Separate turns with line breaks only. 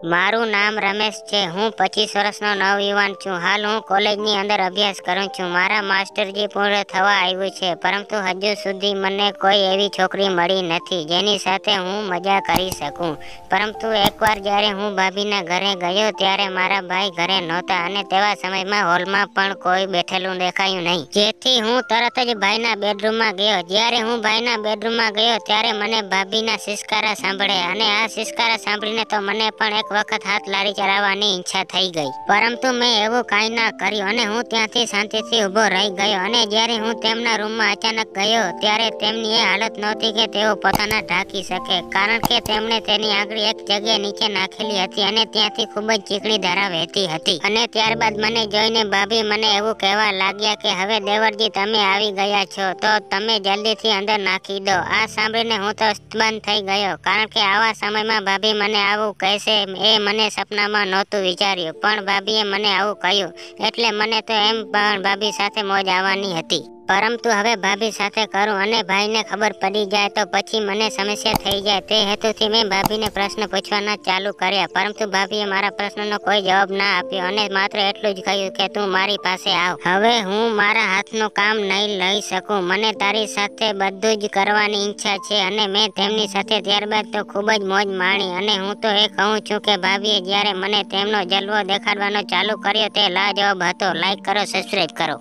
મારું નામ રમેશ છે હું પચીસ વર્ષનો નવયુવાન છું હાલ હું કોલેજની અંદર અભ્યાસ કરું છું મારા માસ્ટરજી પૂર્ણ થવા આવ્યું છે પરંતુ હજુ સુધી મને કોઈ એવી છોકરી મળી નથી જેની સાથે હું મજા કરી શકું પરંતુ એકવાર જ્યારે હું ભાભીના ઘરે ગયો ત્યારે મારા ભાઈ ઘરે નહોતા અને તેવા સમયમાં હોલમાં પણ કોઈ બેઠેલું દેખાયું નહીં જેથી હું તરત જ ભાઈના બેડરૂમમાં ગયો જ્યારે હું ભાઈના બેડરૂમમાં ગયો ત્યારે મને ભાભીના સિસકારા સાંભળ્યા અને આ સિસકારા સાંભળીને તો મને પણ એક વક્ત હાથ લાડી ચલાવવાની ઈચ્છા થઈ ગઈ પરંતુ મેં એવું કંઈ ના કરી અને હું ત્યાંથી શાંતિથી ઊભો રહી ગયો અને જ્યારે હું તેમના રૂમમાં અચાનક ગયો ત્યારે તેમની એ હાલત ન હતી કે તેઓ પોતાને ઢાંકી શકે કારણ કે તેમણે તેની આંગળી એક જ જગ્યા નીચે નાખીલી હતી અને ત્યાંથી ખૂબ જ ચીકણી ધારા વહેતી હતી અને ત્યાર બાદ મને જોઈને ભાભી મને એવું કહેવા લાગ્યા કે હવે દેવરજી તમે આવી ગયા છો તો તમે જલ્દીથી અંદર નાખી દો આ સાંભળીને હું તો સ્તબ્ધ થઈ ગયો કારણ કે આવા સમયે ભાભી મને આવું કહેશે એ મને સપનામાં નહોતું વિચાર્યું પણ ભાભીએ મને આવું કહ્યું એટલે મને તો એમ પણ ભાભી સાથે મોજ આવવાની હતી પરંતુ હવે ભાભી સાથે કરું અને ભાઈને ખબર પડી જાય તો પછી મને સમસ્યા થઈ જાય તે હેતુથી મેં ભાભીને પ્રશ્ન પૂછવા ના ચાલુ કર્યા પરંતુ ભાભીએ મારા પ્રશ્નનો કોઈ જવાબ ના આપ્યો અને માત્ર એટલું જ કહ્યું કે તું મારી પાસે આવ હવે હું મારા હાથનું કામ નહીં લઈ શકું મને તારી સાથે બધું જ કરવાની ઈચ્છા છે અને મેં તેમની સાથે ત્યાર બાદ તો ખૂબ જ મજા માણી અને હું તો એ કહું છું કે ભાભીએ જ્યારે મને તેમનો જલવો દેખાડવાનો ચાલુ કર્યો તે લા જવાબ હતો લાઈક કરો સબ્સ્ક્રાઇબ કરો